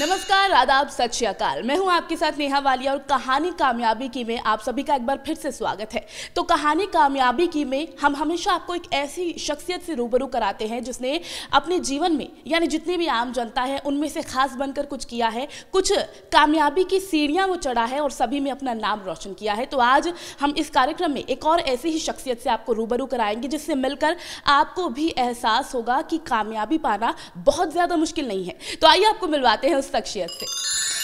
नमस्कार आदाब सत श्रीकाल मैं हूं आपके साथ नेहा वालिया और कहानी कामयाबी की में आप सभी का एक बार फिर से स्वागत है तो कहानी कामयाबी की में हम हमेशा आपको एक ऐसी शख्सियत से रूबरू कराते हैं जिसने अपने जीवन में यानी जितनी भी आम जनता है उनमें से खास बनकर कुछ किया है कुछ कामयाबी की सीढ़ियाँ वो चढ़ा है और सभी में अपना नाम रोशन किया है तो आज हम इस कार्यक्रम में एक और ऐसी ही शख्सियत से आपको रूबरू कराएंगे जिससे मिलकर आपको भी एहसास होगा कि कामयाबी पाना बहुत ज़्यादा मुश्किल नहीं है तो आइए आपको मिलवाते हैं शख्सियत से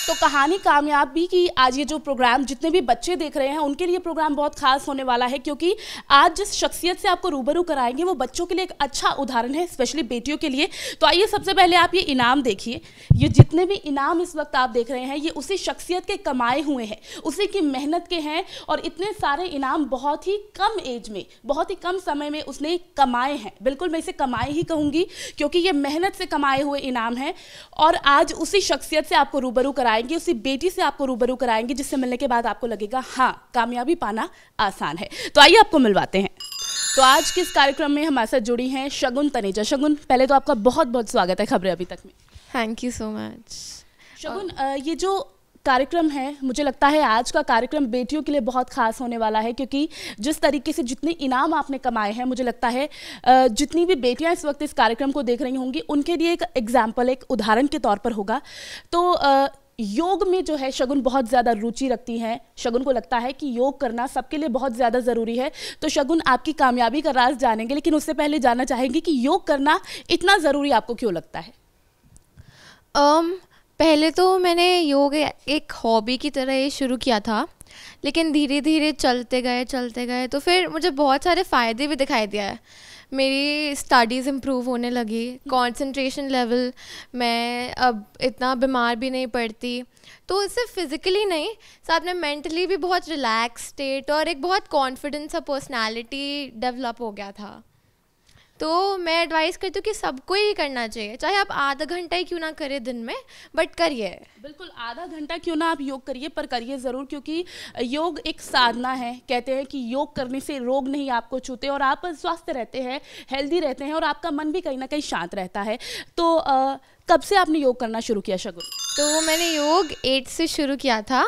तो कहानी कामयाब भी आज ये जो प्रोग्राम जितने भी बच्चे देख रहे हैं उनके लिए प्रोग्राम बहुत खास होने वाला है क्योंकि आज जिस शख्सियत से आपको रूबरू कराएंगे वो बच्चों के लिए एक अच्छा उदाहरण है स्पेशली बेटियों के लिए तो आइए सबसे पहले आप ये इनाम देखिए ये जितने भी इनाम इस वक्त आप देख रहे हैं ये उसी शख्सियत के कमाए हुए हैं उसी की मेहनत के हैं और इतने सारे इनाम बहुत ही कम एज में बहुत ही कम समय में उसने कमाए हैं बिल्कुल मैं इसे कमाए ही कहूँगी क्योंकि ये मेहनत से कमाए हुए इनाम हैं और आज उसी शख्सियत से आपको रूबरू कराएंगे उसी बेटी से आपको रूबरू कराएंगे जिससे मिलने के बाद आपको लगेगा हाँ कामयाबी पाना आसान है तो आइए आपको मिलवाते हैं तो आज के इस कार्यक्रम में हमारे साथ जुड़ी हैं शगुन तनेजा शगुन पहले तो आपका बहुत बहुत स्वागत है खबरें अभी तक में thank you so much Shagun ये जो कार्यक्रम है मुझे लगता है आज का कार्यक्रम बेटियों के लिए बहुत खास होने वाला है क्योंकि जिस तरीके से जितने इनाम आपने कमाए हैं मुझे लगता है जितनी भी बेटियां इस वक्त इस कार्यक्रम को देख रही होंगी उनके लिए एक एग्जाम्पल एक उदाहरण के तौर पर होगा तो योग में जो है शगुन बहुत ज़्यादा रुचि रखती हैं शगुन को लगता है कि योग करना सबके लिए बहुत ज़्यादा ज़रूरी है तो शगुन आपकी कामयाबी का राज जानेंगे लेकिन उससे पहले जानना चाहेंगे कि योग करना इतना ज़रूरी आपको क्यों लगता है um, पहले तो मैंने योग एक हॉबी की तरह ये शुरू किया था लेकिन धीरे धीरे चलते गए चलते गए तो फिर मुझे बहुत सारे फ़ायदे भी दिखाई दिया है मेरी स्टडीज़ इम्प्रूव होने लगी कंसंट्रेशन लेवल मैं अब इतना बीमार भी नहीं पड़ती तो इससे फिज़िकली नहीं साथ में मेंटली भी बहुत रिलैक्स स्टेट और एक बहुत कॉन्फिडेंस और पर्सनैलिटी डेवलप हो गया था तो मैं एडवाइस करती हूँ कि सबको ही करना चाहिए चाहे आप आधा घंटा ही क्यों ना करें दिन में बट करिए बिल्कुल आधा घंटा क्यों ना आप योग करिए पर करिए ज़रूर क्योंकि योग एक साधना है कहते हैं कि योग करने से रोग नहीं आपको छूते और आप स्वस्थ रहते हैं हेल्दी रहते हैं और आपका मन भी कहीं ना कहीं शांत रहता है तो आ, कब से आपने योग करना शुरू किया शगुन तो मैंने योग एट से शुरू किया था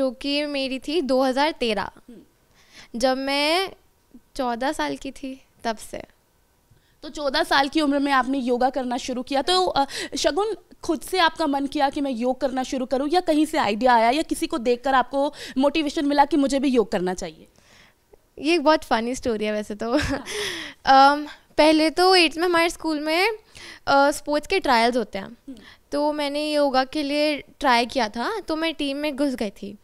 जो कि मेरी थी 2013 हम्म। जब मैं चौदह साल की थी तब से तो चौदह साल की उम्र में आपने योगा करना शुरू किया तो शगुन खुद से आपका मन किया कि मैं योग करना शुरू करूं या कहीं से आइडिया आया या किसी को देखकर आपको मोटिवेशन मिला कि मुझे भी योग करना चाहिए ये बहुत फ़नी स्टोरी है वैसे तो um, पहले तो एट्थ में हमारे स्कूल में स्पोर्ट्स uh, के ट्रायल्स होते हैं हम्म। तो मैंने योगा के लिए ट्राई किया था तो मैं टीम में घुस गई थी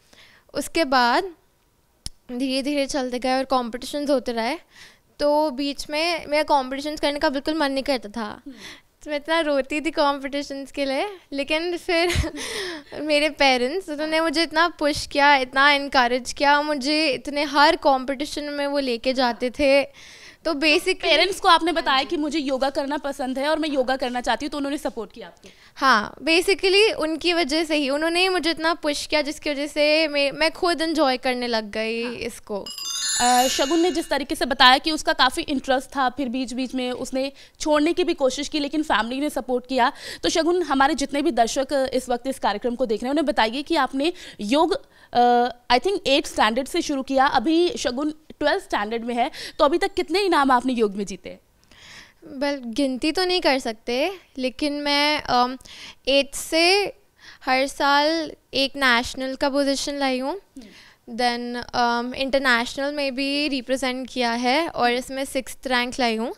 उसके बाद धीरे धीरे चलते गए और कॉम्पिटिशन्स होते रहे तो बीच में मेरा कॉम्पिटिशन करने का बिल्कुल मन नहीं करता था हम्म। तो मैं इतना रोती थी कॉम्पिटिशन के लिए लेकिन फिर मेरे पेरेंट्स उन्होंने मुझे इतना पुश किया इतना इनक्रेज किया मुझे इतने हर कॉम्पिटिशन में वो लेके जाते थे तो बेसिक तो पेरेंट्स को आपने बताया कि मुझे योगा करना पसंद है और मैं योगा करना चाहती हूँ तो उन्होंने सपोर्ट किया आपको हाँ बेसिकली उनकी वजह से ही उन्होंने ही मुझे इतना पुश किया जिसकी वजह से मैं मैं खुद इन्जॉय करने लग गई हाँ। इसको शगुन ने जिस तरीके से बताया कि उसका काफ़ी इंटरेस्ट था फिर बीच बीच में उसने छोड़ने की भी कोशिश की लेकिन फैमिली ने सपोर्ट किया तो शगुन हमारे जितने भी दर्शक इस वक्त इस कार्यक्रम को देख रहे हैं उन्हें बताइए कि आपने योग आई थिंक एट स्टैंडर्ड से शुरू किया अभी शगुन ट्वेल्थ स्टैंडर्ड में है तो अभी तक कितने इनाम आपने योग में जीते बल गिनती तो नहीं कर सकते लेकिन मैं एट्थ से हर साल एक नेशनल का पोजिशन लाई हूँ hmm. देन इंटरनेशनल um, में भी रिप्रेजेंट किया है और इसमें सिक्स रैंक लाई हूँ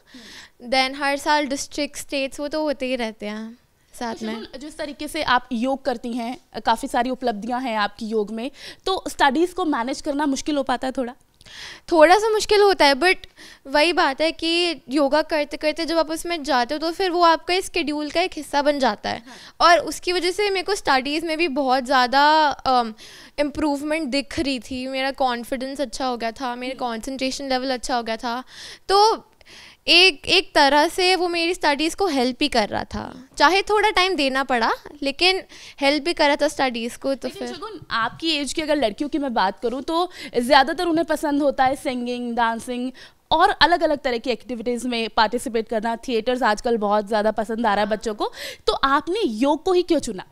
देन हर साल डिस्ट्रिक्ट स्टेट्स वो तो होते ही रहते हैं साथ अच्छा, में तो जिस तरीके से आप योग करती हैं काफ़ी सारी उपलब्धियाँ हैं आपकी योग में तो स्टडीज़ को मैनेज करना मुश्किल हो पाता है थोड़ा थोड़ा सा मुश्किल होता है बट वही बात है कि योगा करते करते जब आप उसमें जाते हो तो फिर वो आपका स्केड्यूल का एक हिस्सा बन जाता है हाँ। और उसकी वजह से मेरे को स्टडीज़ में भी बहुत ज़्यादा इम्प्रूवमेंट दिख रही थी मेरा कॉन्फिडेंस अच्छा हो गया था मेरा कॉन्सेंट्रेशन लेवल अच्छा हो गया था तो एक एक तरह से वो मेरी स्टडीज़ को हेल्प ही कर रहा था चाहे थोड़ा टाइम देना पड़ा लेकिन हेल्प भी कर रहा था स्टडीज़ को तो फिर आपकी एज की अगर लड़कियों की मैं बात करूँ तो ज़्यादातर उन्हें पसंद होता है सिंगिंग डांसिंग और अलग अलग तरह की एक्टिविटीज़ में पार्टिसिपेट करना थिएटर्स आजकल बहुत ज़्यादा पसंद आ रहा है हाँ। बच्चों को तो आपने योग को ही क्यों चुना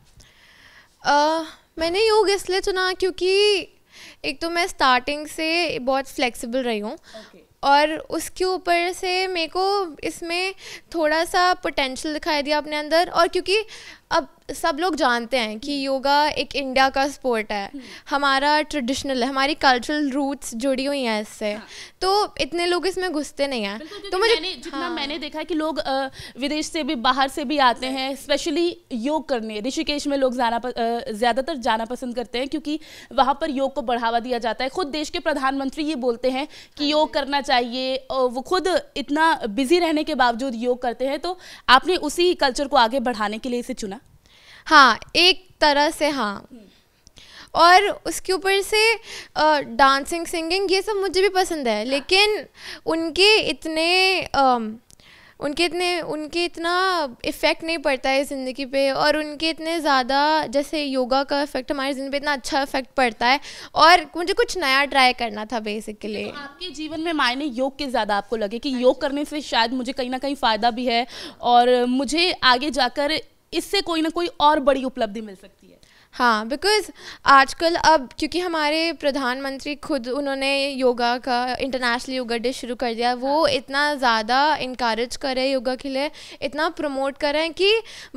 मैंने योग इसलिए चुना क्योंकि एक तो मैं स्टार्टिंग से बहुत फ्लेक्सिबल रही हूँ okay. और उसके ऊपर से मेरे को इसमें थोड़ा सा पोटेंशल दिखाई दिया अपने अंदर और क्योंकि अब सब लोग जानते हैं कि हम्म। योगा एक इंडिया का स्पोर्ट है हम्म। हमारा ट्रेडिशनल है हमारी कल्चरल रूट्स जुड़ी हुई हैं इससे हाँ। तो इतने लोग इसमें घुसते नहीं हैं तो मुझे मैंने, जितना हाँ। मैंने देखा कि लोग विदेश से भी बाहर से भी आते हैं स्पेशली योग करने ऋषिकेश में लोग जाना ज़्यादातर जाना पसंद करते हैं क्योंकि वहाँ पर योग को बढ़ावा दिया जाता है खुद देश के प्रधानमंत्री ये बोलते हैं कि हाँ योग करना चाहिए वो खुद इतना बिजी रहने के बावजूद योग करते हैं तो आपने उसी कल्चर को आगे बढ़ाने के लिए इसे चुना हाँ एक तरह से हाँ और उसके ऊपर से डांसिंग सिंगिंग ये सब मुझे भी पसंद है लेकिन उनके इतने आ, उनके इतने उनके इतना इफ़ेक्ट नहीं पड़ता है ज़िंदगी पे और उनके इतने ज़्यादा जैसे योगा का इफ़ेक्ट हमारी ज़िंदगी पे इतना अच्छा इफ़ेक्ट पड़ता है और मुझे कुछ नया ट्राई करना था बेसिकली तो आपके जीवन में मायने योग के ज़्यादा आपको लगे कि योग करने से शायद मुझे कहीं ना कहीं फ़ायदा भी है और मुझे आगे जाकर इससे कोई ना कोई और बड़ी उपलब्धि मिल सकती है हाँ बिकॉज आजकल अब क्योंकि हमारे प्रधानमंत्री खुद उन्होंने योगा का इंटरनेशनल योगा डे शुरू कर दिया वो हाँ। इतना ज़्यादा इंक्रेज कर रहे हैं योगा के लिए इतना प्रमोट कर रहे हैं कि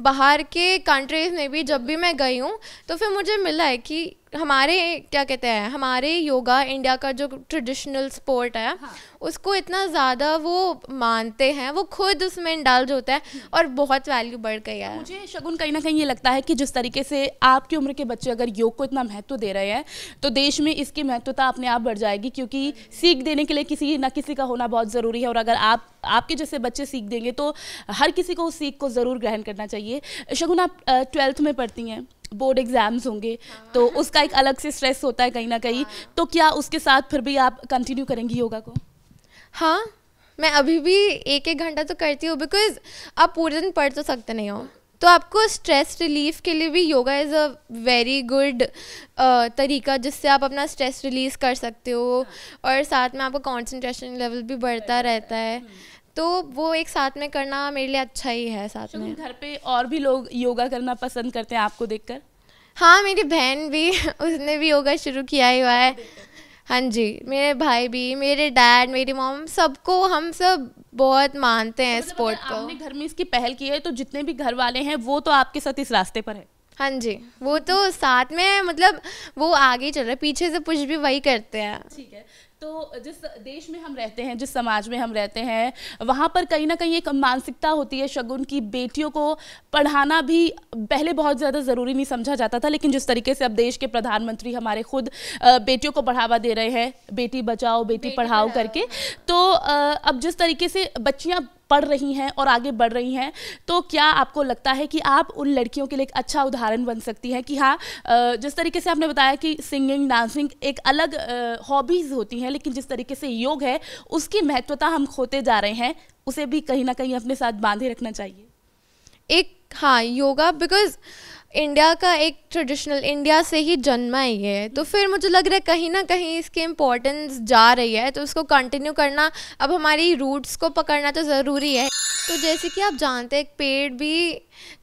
बाहर के कंट्रीज़ में भी जब भी मैं गई हूँ तो फिर मुझे मिला है कि हमारे क्या कहते हैं हमारे योगा इंडिया का जो ट्रेडिशनल स्पोर्ट है हाँ। उसको इतना ज़्यादा वो मानते हैं वो खुद उसमें इंडल्ज होता है और बहुत वैल्यू बढ़ गई है मुझे शगुन कहीं ना कहीं ये लगता है कि जिस तरीके से आपकी उम्र के बच्चे अगर योग को इतना महत्व दे रहे हैं तो देश में इसकी महत्वता अपने आप बढ़ जाएगी क्योंकि सीख देने के लिए किसी न किसी का होना बहुत ज़रूरी है और अगर आप आपके जैसे बच्चे सीख देंगे तो हर किसी को उस सीख को ज़रूर ग्रहण करना चाहिए शगुन आप ट्वेल्थ में पढ़ती हैं बोर्ड एग्ज़ाम्स होंगे हाँ। तो उसका एक अलग से स्ट्रेस होता है कहीं ना कहीं हाँ। तो क्या उसके साथ फिर भी आप कंटिन्यू करेंगी योगा को हाँ मैं अभी भी एक एक घंटा तो करती हूँ बिकॉज आप पूरे दिन पढ़ तो सकते नहीं हो तो आपको स्ट्रेस रिलीफ के लिए भी yoga is a very good तरीका जिससे आप अपना स्ट्रेस रिलीज़ कर सकते हो हाँ। और साथ में आपका कॉन्सेंट्रेशन लेवल भी बढ़ता रहता है तो वो एक साथ में करना मेरे लिए अच्छा ही है साथ में घर पे और भी लोग योगा करना पसंद करते हैं आपको देखकर हाँ मेरी बहन भी उसने भी योगा शुरू किया ही हुआ है हाँ जी मेरे भाई भी मेरे डैड मेरी मॉम सबको हम सब बहुत मानते हैं तो मतलब स्पोर्ट को आपने घर में इसकी पहल की है तो जितने भी घर वाले हैं वो तो आपके साथ इस रास्ते पर है हाँ जी वो तो साथ में मतलब वो आगे चल रहा है पीछे से कुछ भी वही करते हैं ठीक है तो जिस देश में हम रहते हैं जिस समाज में हम रहते हैं वहाँ पर कहीं ना कहीं एक मानसिकता होती है शगुन की बेटियों को पढ़ाना भी पहले बहुत ज़्यादा ज़रूरी नहीं समझा जाता था लेकिन जिस तरीके से अब देश के प्रधानमंत्री हमारे खुद बेटियों को बढ़ावा दे रहे हैं बेटी बचाओ बेटी, बेटी पढ़ाओ करके हाँ। तो अब जिस तरीके से बच्चियाँ पढ़ रही हैं और आगे बढ़ रही हैं तो क्या आपको लगता है कि आप उन लड़कियों के लिए एक अच्छा उदाहरण बन सकती हैं कि हाँ जिस तरीके से आपने बताया कि सिंगिंग डांसिंग एक अलग हॉबीज़ होती हैं लेकिन जिस तरीके से योग है उसकी महत्वता हम खोते जा रहे हैं उसे भी कहीं ना कहीं अपने साथ बांधे रखना चाहिए एक हाँ योगा बिकॉज इंडिया का एक ट्रेडिशनल इंडिया से ही जन्मा ही है तो hmm. फिर मुझे लग रहा है कहीं ना कहीं इसकी इम्पोर्टेंस जा रही है तो उसको कंटिन्यू करना अब हमारी रूट्स को पकड़ना तो ज़रूरी है तो जैसे कि आप जानते हैं एक पेड़ भी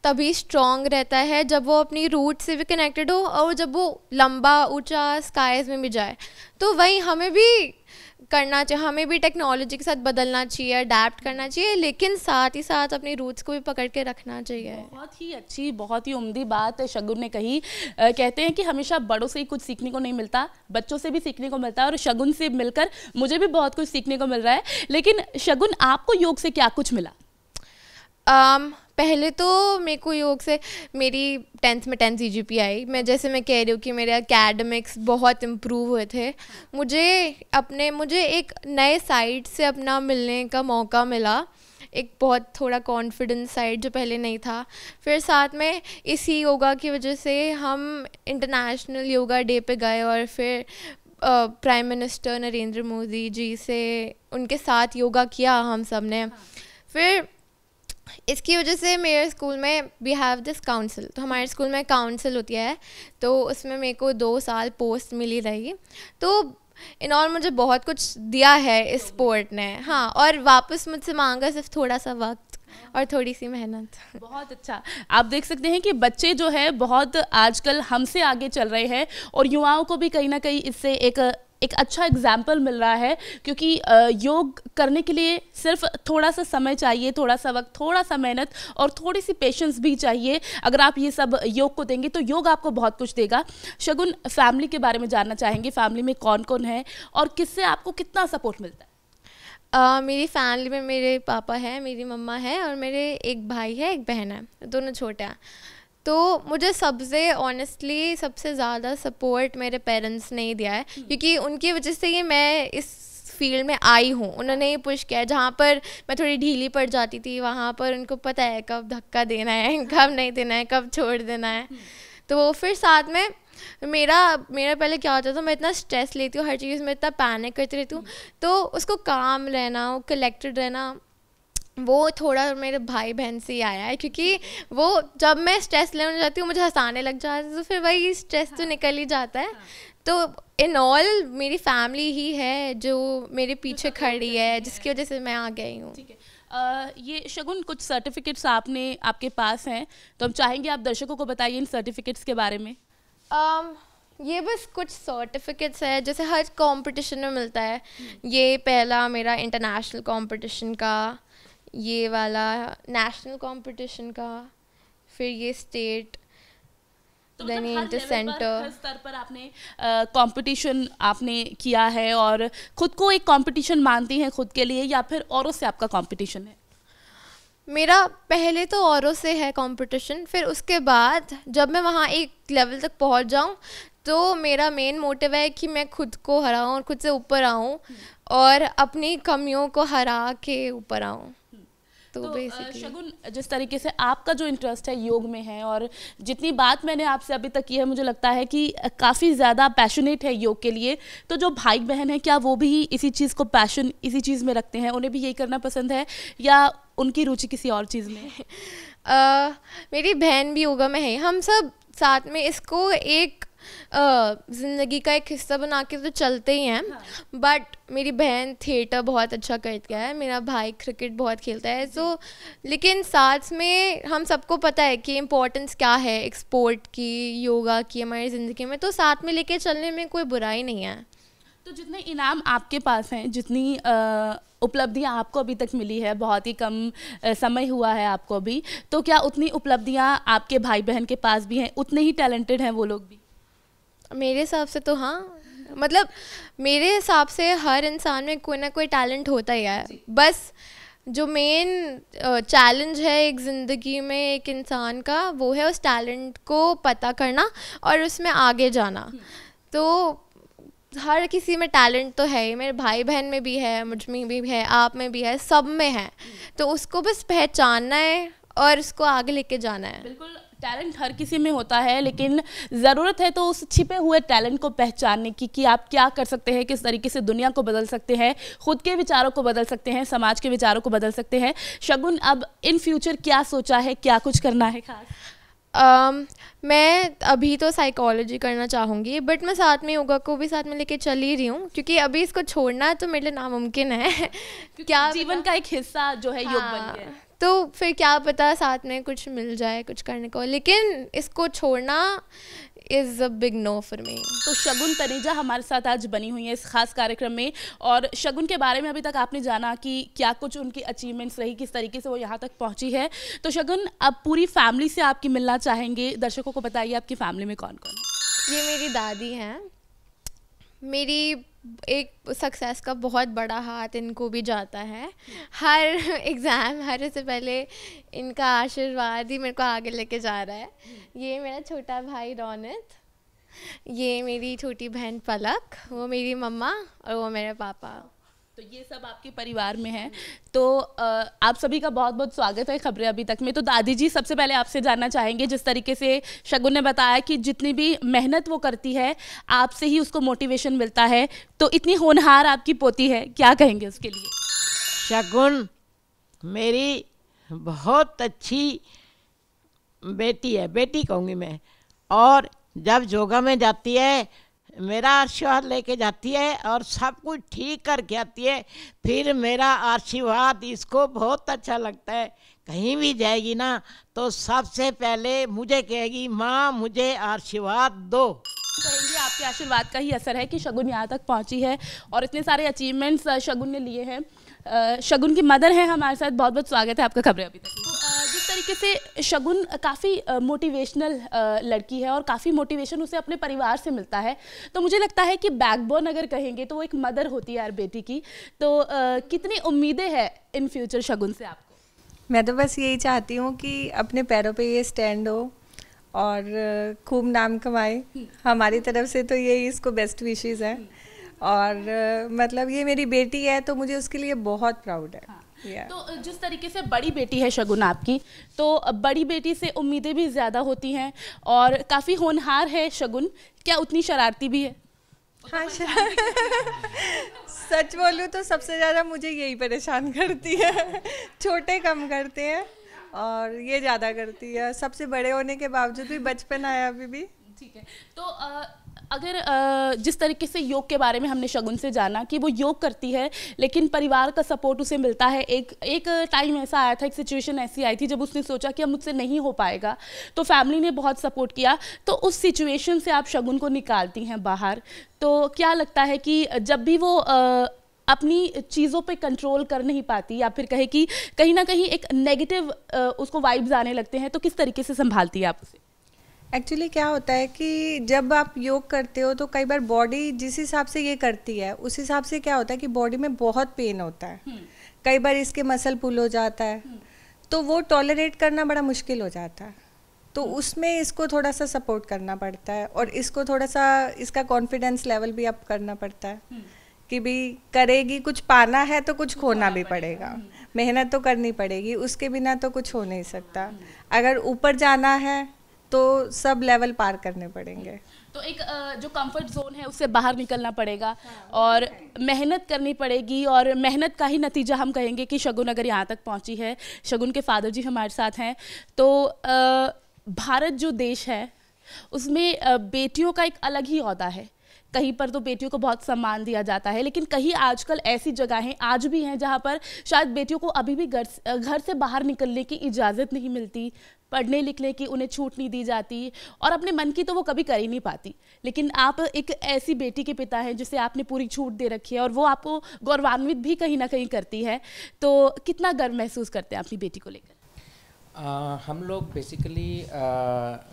तभी स्ट्रॉन्ग रहता है जब वो अपनी रूट से भी कनेक्टेड हो और जब वो लंबा ऊंचा स्काइज में भी जाए तो वहीं हमें भी करना चाहिए हमें भी टेक्नोलॉजी के साथ बदलना चाहिए अडेप्ट करना चाहिए लेकिन साथ ही साथ अपनी रूट्स को भी पकड़ के रखना चाहिए बहुत ही अच्छी बहुत ही उमदी बात शगुन ने कही आ, कहते हैं कि हमेशा बड़ों से ही कुछ सीखने को नहीं मिलता बच्चों से भी सीखने को मिलता है और शगुन से मिलकर मुझे भी बहुत कुछ सीखने को मिल रहा है लेकिन शगुन आपको योग से क्या कुछ मिला um, पहले तो मेरे को योग से मेरी टेंथ में टेंथ सी पी आई मैं जैसे मैं कह रही हूँ कि मेरे अकेडमिक्स बहुत इम्प्रूव हुए थे मुझे अपने मुझे एक नए साइड से अपना मिलने का मौका मिला एक बहुत थोड़ा कॉन्फिडेंस साइड जो पहले नहीं था फिर साथ में इसी योगा की वजह से हम इंटरनेशनल योगा डे पे गए और फिर प्राइम मिनिस्टर नरेंद्र मोदी जी से उनके साथ योगा किया हम सब ने फिर इसकी वजह से मेरे स्कूल में वी हैव दिस काउंसिल तो हमारे स्कूल में काउंसिल होती है तो उसमें मेरे को दो साल पोस्ट मिली रही तो इन और मुझे बहुत कुछ दिया है इस स्पोर्ट ने हाँ और वापस मुझसे मांगा सिर्फ थोड़ा सा वक्त और थोड़ी सी मेहनत बहुत अच्छा आप देख सकते हैं कि बच्चे जो है बहुत आजकल हमसे आगे चल रहे हैं और युवाओं को भी कहीं ना कहीं इससे एक एक अच्छा एग्जाम्पल मिल रहा है क्योंकि योग करने के लिए सिर्फ थोड़ा सा समय चाहिए थोड़ा सा वक्त थोड़ा सा मेहनत और थोड़ी सी पेशेंस भी चाहिए अगर आप ये सब योग को देंगे तो योग आपको बहुत कुछ देगा शगुन फैमिली के बारे में जानना चाहेंगे फैमिली में कौन कौन है और किससे आपको कितना सपोर्ट मिलता है Uh, मेरी फैमिली में मेरे पापा हैं मेरी मम्मा है और मेरे एक भाई है एक बहन है दोनों छोटे हैं तो मुझे सबसे ऑनेस्टली सबसे ज़्यादा सपोर्ट मेरे पेरेंट्स ने ही दिया है हम्म। क्योंकि उनकी वजह से ही मैं इस फील्ड में आई हूँ उन्होंने ही पुश किया जहाँ पर मैं थोड़ी ढीली पड़ जाती थी वहाँ पर उनको पता है कब धक्का देना है कब नहीं देना है कब छोड़ देना है हम्म। तो फिर साथ में मेरा मेरा पहले क्या होता था मैं इतना स्ट्रेस लेती हूँ हर चीज़ में इतना पैनिक करती रहती हूँ हम्म। तो उसको काम रहना कलेक्टेड रहना वो थोड़ा मेरे भाई बहन से ही आया है क्योंकि वो जब मैं स्ट्रेस लेने जाती हूँ मुझे हंसाने लग जाता है तो फिर वही स्ट्रेस तो हाँ। निकल ही जाता है हाँ। तो इन ऑल मेरी फैमिली ही है जो मेरे पीछे खड़ी है जिसकी वजह से मैं आ गई हूँ ये शगुन कुछ सर्टिफिकेट्स आपने आपके पास हैं तो हम चाहेंगे आप दर्शकों को बताइए इन सर्टिफिकेट्स के बारे में um, ये बस कुछ सर्टिफिकेट्स है जैसे हर कंपटीशन में मिलता है हम्म। ये पहला मेरा इंटरनेशनल कंपटीशन का ये वाला नेशनल कंपटीशन का फिर ये स्टेट तो मतलब सेंटर स्तर पर आपने कंपटीशन आपने किया है और खुद को एक कंपटीशन मानती हैं खुद के लिए या फिर औरों से आपका कंपटीशन है मेरा पहले तो औरों से है कंपटीशन फिर उसके बाद जब मैं वहाँ एक लेवल तक पहुँच जाऊँ तो मेरा मेन मोटिव है कि मैं खुद को हराऊँ और खुद से ऊपर आऊँ हम्म। और अपनी कमियों को हरा के ऊपर आऊँ तो, तो शगुन जिस तरीके से आपका जो इंटरेस्ट है योग में है और जितनी बात मैंने आपसे अभी तक की है मुझे लगता है कि काफ़ी ज़्यादा पैशनेट है योग के लिए तो जो भाई बहन है क्या वो भी इसी चीज़ को पैशन इसी चीज़ में रखते हैं उन्हें भी यही करना पसंद है या उनकी रुचि किसी और चीज़ में है मेरी बहन भी योगा में है हम सब साथ में इसको एक ज़िंदगी का एक हिस्सा बना के तो चलते ही हैं बट हाँ. मेरी बहन थिएटर बहुत अच्छा करती है मेरा भाई क्रिकेट बहुत खेलता है सो so, लेकिन साथ में हम सबको पता है कि इम्पोर्टेंस क्या है एक स्पोर्ट की योगा की हमारी ज़िंदगी में तो साथ में लेके चलने में कोई बुराई नहीं है तो जितने इनाम आपके पास हैं जितनी आ... उपलब्धियां आपको अभी तक मिली है बहुत ही कम समय हुआ है आपको अभी तो क्या उतनी उपलब्धियां आपके भाई बहन के पास भी हैं उतने ही टैलेंटेड हैं वो लोग भी मेरे हिसाब से तो हाँ मतलब मेरे हिसाब से हर इंसान में कोई ना कोई टैलेंट होता ही है बस जो मेन चैलेंज है एक ज़िंदगी में एक इंसान का वो है उस टैलेंट को पता करना और उसमें आगे जाना हम्म। तो हर किसी में टैलेंट तो है ही मेरे भाई बहन में भी है मुझ में भी है आप में भी है सब में है हम्म। तो उसको बस पहचानना है और उसको आगे लेके जाना है बिल्कुल टैलेंट हर किसी में होता है लेकिन ज़रूरत है तो उस छिपे हुए टैलेंट को पहचानने की कि आप क्या कर सकते हैं किस तरीके से दुनिया को बदल सकते हैं खुद के विचारों को बदल सकते हैं समाज के विचारों को बदल सकते हैं शगुन अब इन फ्यूचर क्या सोचा है क्या कुछ करना है खास um, मैं अभी तो साइकोलॉजी करना चाहूँगी बट मैं साथ में योगा को भी साथ में लेके चल ही रही हूँ क्योंकि अभी इसको छोड़ना तो मेरे लिए नामुमकिन है क्या जीवन का एक हिस्सा जो है योग बन हाँ। गया तो फिर क्या पता साथ में कुछ मिल जाए कुछ करने को लेकिन इसको छोड़ना is a big no for me तो शगुन तनेजा हमारे साथ आज बनी हुई है इस खास कार्यक्रम में और शगुन के बारे में अभी तक आपने जाना कि क्या कुछ उनकी अचीवमेंट्स रही किस तरीके से वो यहाँ तक पहुँची है तो शगुन अब पूरी फैमिली से आपकी मिलना चाहेंगे दर्शकों को बताइए आपकी फैमिली में कौन कौन ये मेरी दादी हैं मेरी एक सक्सेस का बहुत बड़ा हाथ इनको भी जाता है हर एग्ज़ाम हर से पहले इनका आशीर्वाद ही मेरे को आगे लेके जा रहा है ये मेरा छोटा भाई रौनित ये मेरी छोटी बहन पलक वो मेरी मम्मा और वो मेरे पापा तो ये सब आपके परिवार में है तो आप सभी का बहुत बहुत स्वागत है खबरें अभी तक में तो दादी जी सबसे पहले आपसे जानना चाहेंगे जिस तरीके से शगुन ने बताया कि जितनी भी मेहनत वो करती है आपसे ही उसको मोटिवेशन मिलता है तो इतनी होनहार आपकी पोती है क्या कहेंगे उसके लिए शगुन मेरी बहुत अच्छी बेटी है बेटी कहूँगी मैं और जब योगा में जाती है मेरा आशीर्वाद लेके जाती है और सब कुछ ठीक करके आती है फिर मेरा आशीर्वाद इसको बहुत अच्छा लगता है कहीं भी जाएगी ना तो सबसे पहले मुझे कहेगी माँ मुझे आशीर्वाद दो तो कहेंगे आपके आशीर्वाद का ही असर है कि शगुन यहाँ तक पहुँची है और इतने सारे अचीवमेंट्स शगुन ने लिए हैं शगुन की मदर हैं हमारे साथ बहुत बहुत स्वागत है आपका खबरें अभी तक तरीके से शगुन काफ़ी मोटिवेशनल लड़की है और काफ़ी मोटिवेशन उसे अपने परिवार से मिलता है तो मुझे लगता है कि बैकबोन अगर कहेंगे तो वो एक मदर होती है यार बेटी की तो कितनी उम्मीदें हैं इन फ्यूचर शगुन से आपको मैं तो बस यही चाहती हूँ कि अपने पैरों पे ये स्टैंड हो और खूब नाम कमाए हम्म। हमारी तरफ से तो यही इसको बेस्ट विशेज़ हैं हम्म। और मतलब ये मेरी बेटी है तो मुझे उसके लिए बहुत प्राउड है हाँ। तो जिस तरीके से बड़ी बेटी है शगुन आपकी तो बड़ी बेटी से उम्मीदें भी ज़्यादा होती हैं और काफ़ी होनहार है शगुन क्या उतनी शरारती भी है हाँ सच बोलूँ तो सबसे ज़्यादा मुझे यही परेशान करती है छोटे कम करते हैं और ये ज़्यादा करती है सबसे बड़े होने के बावजूद भी बचपन आया अभी भी ठीक है तो आ, अगर जिस तरीके से योग के बारे में हमने शगुन से जाना कि वो योग करती है लेकिन परिवार का सपोर्ट उसे मिलता है एक एक टाइम ऐसा आया था एक सिचुएशन ऐसी आई थी जब उसने सोचा कि अब मुझसे नहीं हो पाएगा तो फैमिली ने बहुत सपोर्ट किया तो उस सिचुएशन से आप शगुन को निकालती हैं बाहर तो क्या लगता है कि जब भी वो आ, अपनी चीज़ों पे कंट्रोल कर नहीं पाती या फिर कहे कि कहीं ना कहीं एक नेगेटिव उसको वाइब्स आने लगते हैं तो किस तरीके से संभालती है आप उसे एक्चुअली क्या होता है कि जब आप योग करते हो तो कई बार बॉडी जिस हिसाब से ये करती है उस हिसाब से क्या होता है कि बॉडी में बहुत पेन होता है हम्म। कई बार इसके मसल पुल हो जाता है हम्म। तो वो टॉलरेट करना बड़ा मुश्किल हो जाता है तो हम्म। उसमें इसको थोड़ा सा सपोर्ट करना पड़ता है और इसको थोड़ा सा इसका कॉन्फिडेंस लेवल भी अप करना पड़ता है कि भी करेगी कुछ पाना है तो कुछ खोना भी पड़ेगा मेहनत तो करनी पड़ेगी उसके बिना तो कुछ हो नहीं सकता अगर ऊपर जाना है तो सब लेवल पार करने पड़ेंगे तो एक जो कंफर्ट जोन है उससे बाहर निकलना पड़ेगा और मेहनत करनी पड़ेगी और मेहनत का ही नतीजा हम कहेंगे कि शगुन अगर यहाँ तक पहुँची है शगुन के फादर जी हमारे साथ हैं तो भारत जो देश है उसमें बेटियों का एक अलग ही अहदा है कहीं पर तो बेटियों को बहुत सम्मान दिया जाता है लेकिन कहीं आजकल ऐसी जगहें आज भी हैं जहाँ पर शायद बेटियों को अभी भी घर घर से बाहर निकलने की इजाज़त नहीं मिलती पढ़ने लिखने की उन्हें छूट नहीं दी जाती और अपने मन की तो वो कभी कर ही नहीं पाती लेकिन आप एक ऐसी बेटी के पिता हैं जिसे आपने पूरी छूट दे रखी है और वो आपको गौरवान्वित भी कहीं ना कहीं करती है तो कितना गर्व महसूस करते हैं अपनी बेटी को लेकर हम लोग बेसिकली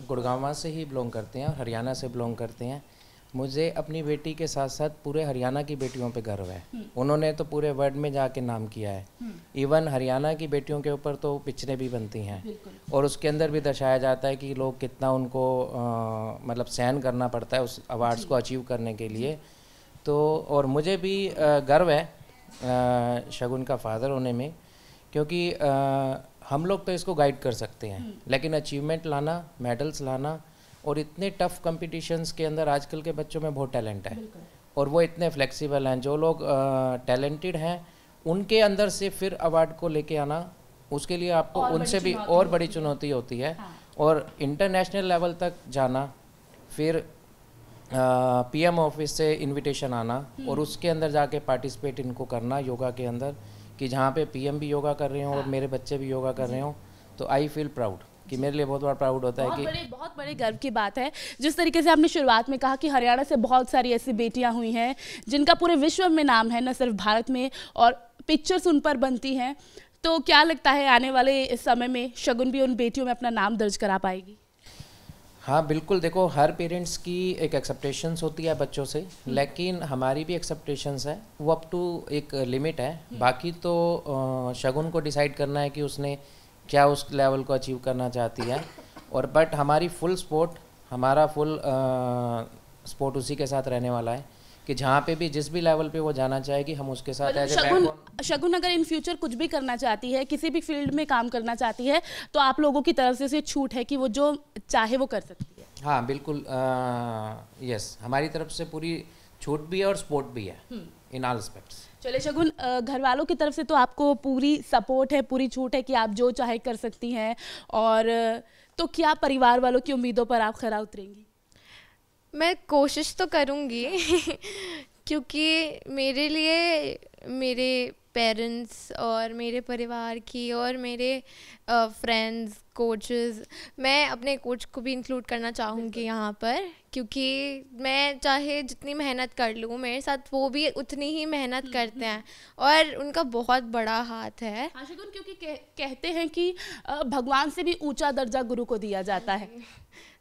गुड़गावा से ही बिलोंग करते हैं और हरियाणा से बिलोंग करते हैं मुझे अपनी बेटी के साथ साथ पूरे हरियाणा की बेटियों पे गर्व है हम्म। उन्होंने तो पूरे वर्ल्ड में जाके नाम किया है इवन हम्म। हरियाणा की बेटियों के ऊपर तो पिक्चरें भी बनती हैं और उसके अंदर भी दर्शाया जाता है कि लोग कितना उनको आ, मतलब सहन करना पड़ता है उस अवार्ड्स को अचीव करने के लिए तो और मुझे भी गर्व है शगुन का फादर होने में क्योंकि आ, हम लोग तो इसको गाइड कर सकते हैं हम्म। लेकिन अचीवमेंट लाना मेडल्स लाना और इतने टफ कम्पिटिशन्स के अंदर आजकल के बच्चों में बहुत टैलेंट है और वो इतने फ्लेक्सिबल हैं जो लोग टैलेंटेड हैं उनके अंदर से फिर अवार्ड को लेके आना उसके लिए आपको उनसे भी और बड़ी चुनौती होती है हाँ। और इंटरनेशनल लेवल तक जाना फिर पीएम ऑफिस से इनविटेशन आना हम्म। और उसके अंदर जाके पार्टिसिपेट इनको करना योगा के अंदर कि जहाँ पे पीएम भी योगा कर रहे हो हाँ। और मेरे बच्चे भी योगा कर रहे हो तो आई फील प्राउड कि मेरे लिए बहुत बड़ा प्राउड होता है कि बड़े, बहुत बड़े गर्व की बात है जिस तरीके से आपने शुरुआत में कहा कि हरियाणा से बहुत सारी ऐसी बेटियां हुई हैं जिनका पूरे विश्व में नाम है न सिर्फ भारत में और पिक्चर्स उन पर बनती हैं तो क्या लगता है आने वाले समय में शगुन भी उन बेटियों में अपना नाम दर्ज करा पाएगी हाँ बिल्कुल देखो हर पेरेंट्स की एक एक्सेप्टेशंस होती है बच्चों से हम्म। लेकिन हमारी भी एक्सेप्टेशंस है वो अप टू एक लिमिट है बाकी तो शगुन को डिसाइड करना है कि उसने क्या उस लेवल को अचीव करना चाहती है और बट हमारी फुल स्पोर्ट हमारा फुल स्पोर्ट उसी के साथ रहने वाला है कि जहाँ पे भी जिस भी लेवल पे वो जाना चाहेगी हम उसके साथ मतलब शगुन शगुन अगर इन फ्यूचर कुछ भी करना चाहती है किसी भी फील्ड में काम करना चाहती है तो आप लोगों की तरफ से उसे छूट है कि वो जो चाहे वो कर सकती है हाँ बिल्कुल यस हमारी तरफ से पूरी छूट भी है और सपोर्ट भी है इन ऑल एस्पेक्ट्स चले शगुन घर वालों की तरफ से तो आपको पूरी सपोर्ट है पूरी छूट है कि आप जो चाहे कर सकती हैं और तो क्या परिवार वालों की उम्मीदों पर आप खरा उतरेंगी मैं कोशिश तो करूँगी क्योंकि मेरे लिए मेरे पेरेंट्स और मेरे परिवार की और मेरे फ्रेंड्स कोचेस मैं अपने कोच को भी इंक्लूड करना चाहूँगी यहाँ पर क्योंकि मैं चाहे जितनी मेहनत कर लूँ मेरे साथ वो भी उतनी ही मेहनत हम्म, करते हम्म। हैं और उनका बहुत बड़ा हाथ है क्योंकि कह, कहते हैं कि भगवान से भी ऊंचा दर्जा गुरु को दिया जाता है हम्म।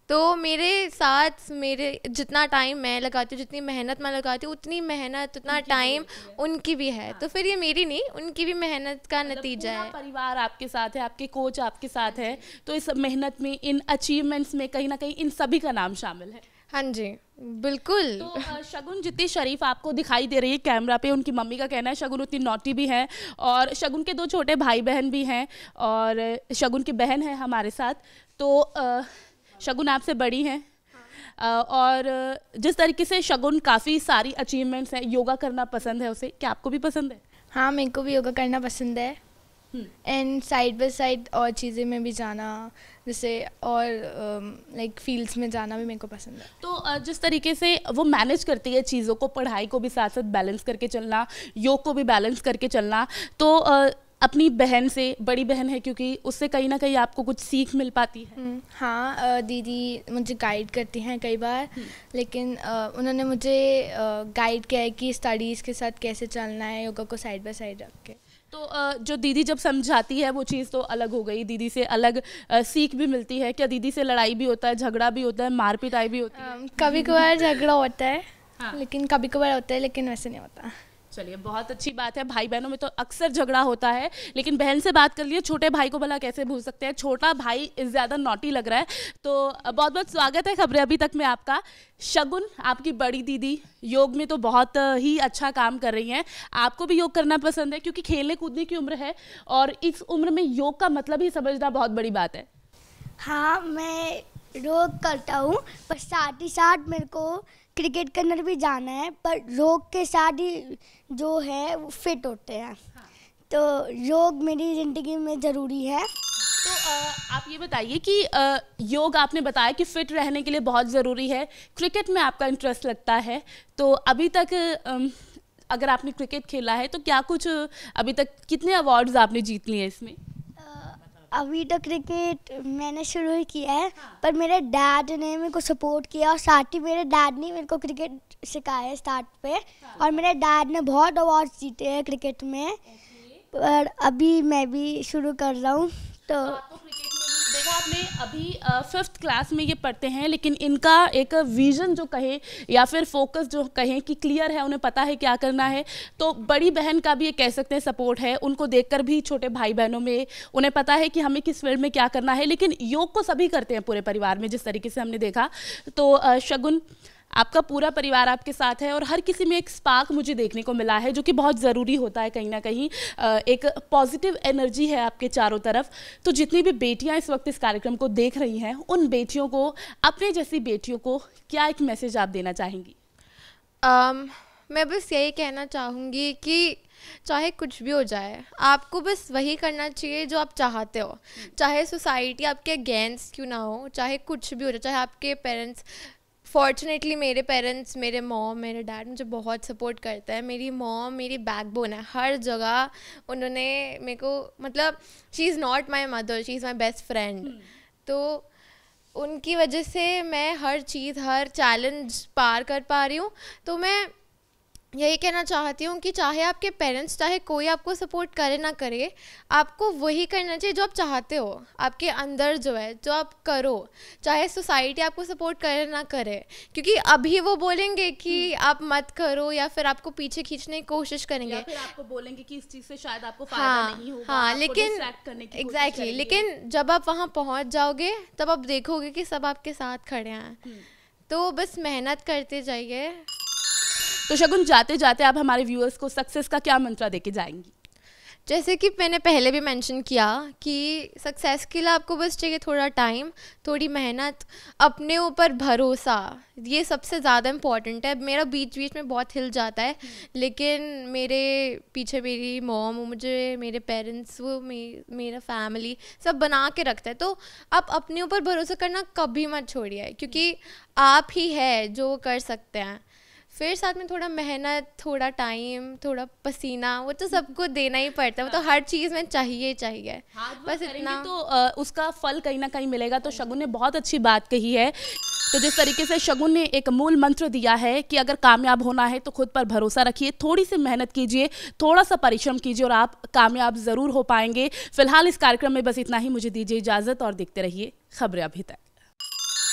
तो मेरे साथ मेरे जितना टाइम मैं लगाती हूँ जितनी मेहनत मैं लगाती हूँ उतनी मेहनत उतना टाइम उनकी भी है हाँ। तो फिर ये मेरी नहीं उनकी भी मेहनत का मतलब नतीजा है परिवार आपके साथ है आपके कोच आपके साथ है तो इस मेहनत में इन अचीवमेंट्स में कहीं ना कहीं इन सभी का नाम शामिल है हाँ जी बिल्कुल तो शगुन जितनी शरीफ आपको दिखाई दे रही है कैमरा पे उनकी मम्मी का कहना है शगुन उतनी नोटी भी है और शगुन के दो छोटे भाई बहन भी हैं और शगुन की बहन है हमारे साथ तो शगुन आपसे बड़ी हैं हाँ। और जिस तरीके से शगुन काफ़ी सारी अचीवमेंट्स हैं योगा करना पसंद है उसे क्या आपको भी पसंद है हाँ मेरे को भी योगा करना पसंद है एंड साइड बाय साइड और चीज़ें में भी जाना जैसे और लाइक फील्ड्स like, में जाना भी मेरे को पसंद है तो uh, जिस तरीके से वो मैनेज करती है चीज़ों को पढ़ाई को भी साथ साथ बैलेंस करके चलना योग को भी बैलेंस करके चलना तो uh, अपनी बहन से बड़ी बहन है क्योंकि उससे कहीं ना कहीं आपको कुछ सीख मिल पाती है हम्म, हाँ दीदी मुझे गाइड करती हैं कई बार हम्म। लेकिन उन्होंने मुझे गाइड किया है कि स्टडीज़ के साथ कैसे चलना है योगा को साइड बाय साइड रख के तो जो दीदी जब समझाती है वो चीज़ तो अलग हो गई दीदी से अलग सीख भी मिलती है क्या दीदी से लड़ाई भी होता है झगड़ा भी होता है मार पिटाई भी होती है कभी कभार झगड़ा होता है हाँ। लेकिन कभी कभार होता है लेकिन वैसे नहीं होता चलिए बहुत अच्छी बात है भाई बहनों में तो अक्सर झगड़ा होता है लेकिन बहन से बात कर लिए छोटे भाई को भला कैसे भूल सकते हैं छोटा भाई ज़्यादा नोटी लग रहा है तो बहुत बहुत स्वागत है खबरें अभी तक में आपका शगुन आपकी बड़ी दीदी योग में तो बहुत ही अच्छा काम कर रही हैं आपको भी योग करना पसंद है क्योंकि खेलने कूदने की उम्र है और इस उम्र में योग का मतलब ही समझना बहुत बड़ी बात है हाँ मैं योग करता हूँ पर साथ ही साथ मेरे को क्रिकेट के अंदर भी जाना है पर योग के साथ ही जो है वो फिट होते हैं हाँ। तो योग मेरी ज़िंदगी में ज़रूरी है तो आप ये बताइए कि योग आपने बताया कि फिट रहने के लिए बहुत ज़रूरी है क्रिकेट में आपका इंटरेस्ट लगता है तो अभी तक अगर आपने क्रिकेट खेला है तो क्या कुछ अभी तक कितने अवार्ड्स आपने जीत लिए हैं इसमें अभी तो क्रिकेट मैंने शुरू ही किया है पर मेरे डैड ने मेरे को सपोर्ट किया और साथ ही मेरे डैड ने मेरे को क्रिकेट सिखाया स्टार्ट पे और मेरे डैड ने बहुत अवार्ड्स जीते हैं क्रिकेट में पर अभी मैं भी शुरू कर रहा हूँ तो, तो देखा आपने अभी फिफ्थ क्लास में ये पढ़ते हैं लेकिन इनका एक विजन जो कहें या फिर फोकस जो कहें कि क्लियर है उन्हें पता है क्या करना है तो बड़ी बहन का भी ये कह सकते हैं सपोर्ट है उनको देखकर भी छोटे भाई बहनों में उन्हें पता है कि हमें किस फील्ड में क्या करना है लेकिन योग को सभी करते हैं पूरे परिवार में जिस तरीके से हमने देखा तो शगुन आपका पूरा परिवार आपके साथ है और हर किसी में एक स्पार्क मुझे देखने को मिला है जो कि बहुत ज़रूरी होता है कहीं ना कहीं एक पॉजिटिव एनर्जी है आपके चारों तरफ तो जितनी भी बेटियां इस वक्त इस कार्यक्रम को देख रही हैं उन बेटियों को अपने जैसी बेटियों को क्या एक मैसेज आप देना चाहेंगी um, मैं बस यही कहना चाहूँगी कि चाहे कुछ भी हो जाए आपको बस वही करना चाहिए जो आप चाहते हो हम्म। चाहे सोसाइटी आपके अगेंस्ट क्यों ना हो चाहे कुछ भी हो जाए चाहे आपके पेरेंट्स फॉर्चुनेटली मेरे पेरेंट्स मेरे मॉम मेरे डैड मुझे बहुत सपोर्ट करते हैं मेरी मॉम मेरी बैकबोन है हर जगह उन्होंने मेरे को मतलब she is not my mother she is my best friend तो उनकी वजह से मैं हर चीज़ हर चैलेंज पार कर पा रही हूँ तो मैं यही कहना चाहती हूँ कि चाहे आपके पेरेंट्स चाहे कोई आपको सपोर्ट करे ना करे आपको वही करना चाहिए जो आप चाहते हो आपके अंदर जो है जो आप करो चाहे सोसाइटी आपको सपोर्ट करे ना करे क्योंकि अभी वो बोलेंगे कि हम्म। आप मत करो या फिर आपको पीछे खींचने की कोशिश करेंगे या फिर आपको बोलेंगे कि इस चीज़ से शायद आपको फायदा हाँ, नहीं होगा हाँ लेकिन एग्जैक्टली लेकिन जब आप वहाँ पहुँच जाओगे तब आप देखोगे कि सब आपके साथ खड़े हैं हम्म। तो बस मेहनत करते जाइए तो शगुन जाते जाते आप हमारे व्यूअर्स को सक्सेस का क्या मंत्रा दे के जाएंगी जैसे कि मैंने पहले भी मेंशन किया कि सक्सेस के लिए आपको बस चाहिए थोड़ा टाइम थोड़ी मेहनत अपने ऊपर भरोसा ये सबसे ज़्यादा इम्पॉर्टेंट है मेरा बीच बीच में बहुत हिल जाता है लेकिन मेरे पीछे मेरी मॉम मुझे मेरे पेरेंट्स वो मे, मेरा फैमिली सब बना के रखता है तो आप अपने ऊपर भरोसा करना कभी मत छोड़िए क्योंकि आप ही है जो कर सकते हैं फिर साथ में थोड़ा मेहनत थोड़ा टाइम थोड़ा पसीना वो तो सबको देना ही पड़ता है वो तो हाँ। हर चीज़ में चाहिए ही चाहिए हाँ, बस इतना तो आ, उसका फल कहीं ना कहीं मिलेगा तो शगुन ने बहुत अच्छी बात कही है तो जिस तरीके से शगुन ने एक मूल मंत्र दिया है कि अगर कामयाब होना है तो खुद पर भरोसा रखिए थोड़ी सी मेहनत कीजिए थोड़ा सा परिश्रम कीजिए और आप कामयाब ज़रूर हो पाएंगे फिलहाल इस कार्यक्रम में बस इतना ही मुझे दीजिए इजाज़त और देखते रहिए खबरें अभी तक